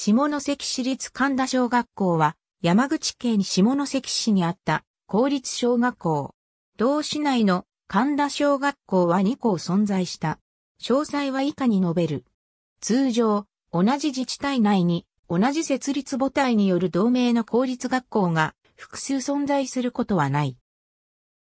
下関市立神田小学校は、山口県下関市にあった公立小学校。同市内の神田小学校は2校存在した。詳細は以下に述べる。通常、同じ自治体内に、同じ設立母体による同盟の公立学校が複数存在することはない。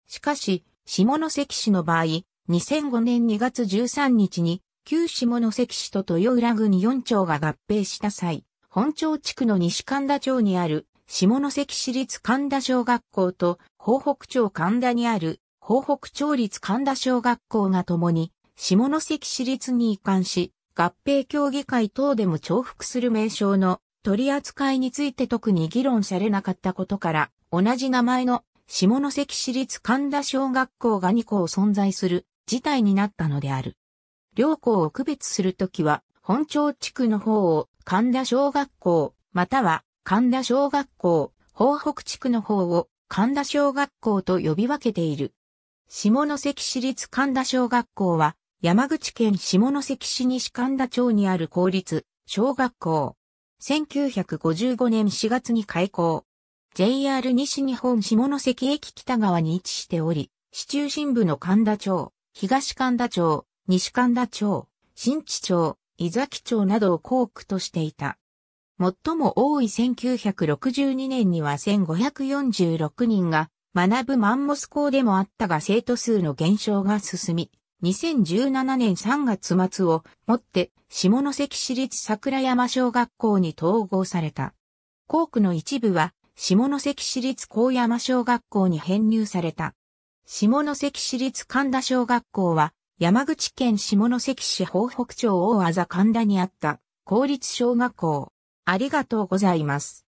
しかし、下関市の場合、2005年2月13日に旧下関市と豊浦郡4町が合併した際、本町地区の西神田町にある下関市立神田小学校と広北町神田にある広北町立神田小学校がともに下関市立に移管し、合併協議会等でも重複する名称の取り扱いについて特に議論されなかったことから、同じ名前の下関市立神田小学校が2校存在する事態になったのである。両校を区別するときは、本町地区の方を神田小学校、または神田小学校、方北地区の方を神田小学校と呼び分けている。下関市立神田小学校は、山口県下関市西神田町にある公立小学校。1955年4月に開校。JR 西日本下関駅北側に位置しており、市中心部の神田町、東神田町、西神田町、新地町、伊崎町などを校区としていた。最も多い1962年には1546人が学ぶマンモス校でもあったが生徒数の減少が進み、2017年3月末をもって下関市立桜山小学校に統合された。校区の一部は下関市立高山小学校に編入された。下関市立神田小学校は山口県下関市方北町大字神田にあった公立小学校。ありがとうございます。